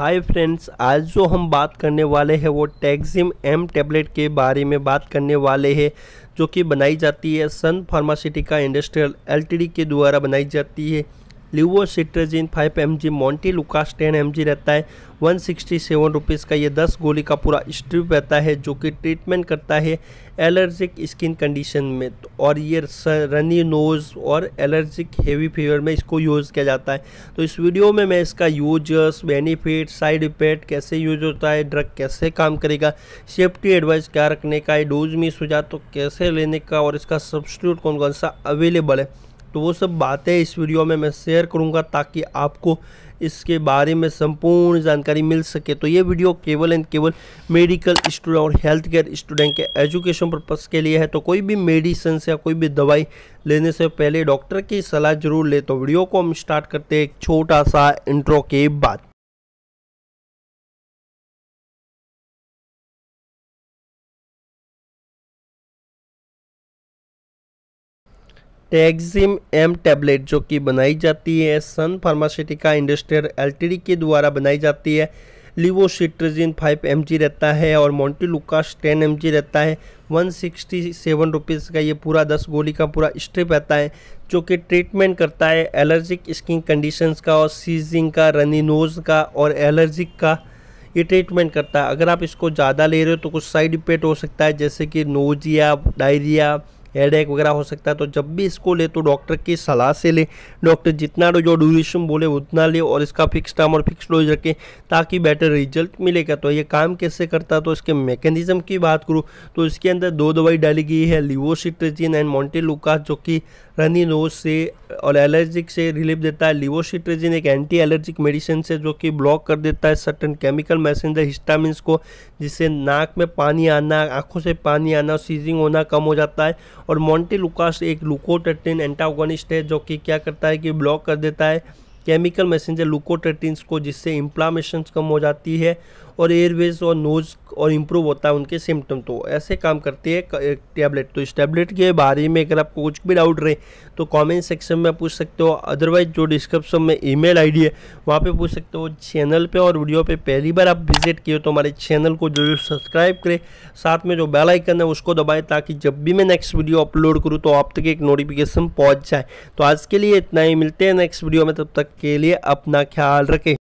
hi friends आज जो हम बात करने वाले हैं वो टैक्सिम एम टैबलेट के बारे में बात करने वाले हैं जो कि बनाई जाती है सन फार्मास्यूटिका इंडस्ट्रियल एलटीडी के द्वारा बनाई जाती है levocetirizine 5 M G montelukast ten M G रहता है वन सिक्सटी सेवन रुपीज़ का ये 10 गोली का पूरा स्ट्रिप रहता है जो कि ट्रीटमेंट करता है एलर्जिक स्किन कंडीशन में तो और ये रनी नोज़ और एलर्जिक हेवी फीवर में इसको यूज़ किया जाता है तो इस वीडियो में मैं इसका यूजर्स बेनिफिट साइड इफेक्ट कैसे यूज होता है ड्रग कैसे काम करेगा सेफ्टी एडवाइस क्या रखने का है डोज मिस हो जाए तो कैसे लेने का और इसका सब्सिट्यूट कौन कौन सा अवेलेबल है तो वो सब बातें इस वीडियो में मैं शेयर करूँगा ताकि आपको इसके बारे में संपूर्ण जानकारी मिल सके तो ये वीडियो केवल एंड केवल मेडिकल स्टूडेंट और हेल्थ केयर स्टूडेंट के एजुकेशन पर्पज़ के लिए है तो कोई भी मेडिसिन या कोई भी दवाई लेने से पहले डॉक्टर की सलाह ज़रूर ले तो वीडियो को हम स्टार्ट करते हैं एक छोटा सा इंट्रो के बाद टैक्सिम एम टैबलेट जो कि बनाई जाती है सन फार्मास्यूटिका इंडस्ट्रियल एलटीडी के द्वारा बनाई जाती है लिवोसिट्रजिन 5 एम रहता है और मोन्टीलुकास 10 एम रहता है 167 रुपीज़ का ये पूरा 10 गोली का पूरा स्ट्रिप रहता है जो कि ट्रीटमेंट करता है एलर्जिक स्किन कंडीशंस का और सीजिंग का रनी नोज़ का और एलर्जिक का ये ट्रीटमेंट करता है अगर आप इसको ज़्यादा ले रहे हो तो कुछ साइड इफेक्ट हो सकता है जैसे कि नोजिया डायरिया हेडेक वगैरह हो सकता है तो जब भी इसको ले तो डॉक्टर की सलाह से ले डॉक्टर जितना जो ड्यूरेशन बोले उतना ले और इसका फिक्स टाइम और फिक्स डोज रखें ताकि बेटर रिजल्ट मिलेगा तो ये काम कैसे करता है तो इसके मैकेनिज्म की बात करूँ तो इसके अंदर दो दवाई डाली गई है लिवोसिट्रेजिन एंड मोन्टेलुकास जो कि रनी नोज से और एलर्जिक से रिलीफ देता है लिवोसिट्रेजिन एक एंटी एलर्जिक मेडिसिन से जो कि ब्लॉक कर देता है सर्टन केमिकल मैसेंजर हिस्टामिन को जिससे नाक में पानी आना आँखों से पानी आना सीजिंग होना कम हो जाता है और मोंटी लुकास एक लुकोटेटिन एंटागोनिस्ट है जो कि क्या करता है कि ब्लॉक कर देता है केमिकल मैसेंजर लुकोटेटिन्स को जिससे इंफ्लामेशन कम हो जाती है और एयरवेज और नोज़ और इम्प्रूव होता है उनके सिम्टम तो ऐसे काम करती है टैबलेट तो इस टैबलेट के बारे में अगर आपको कुछ भी डाउट रहे तो कमेंट सेक्शन में पूछ सकते हो अदरवाइज जो डिस्क्रिप्शन में ईमेल आईडी है वहाँ पे पूछ सकते हो चैनल पे और वीडियो पे पहली बार आप विजिट किए तो हमारे चैनल को जरूर सब्सक्राइब करें साथ में जो बेल आइकन है उसको दबाएँ ताकि जब भी मैं नेक्स्ट वीडियो अपलोड करूँ तो आप तक एक नोटिफिकेशन पहुँच जाए तो आज के लिए इतना ही मिलते हैं नेक्स्ट वीडियो में तब तक के लिए अपना ख्याल रखें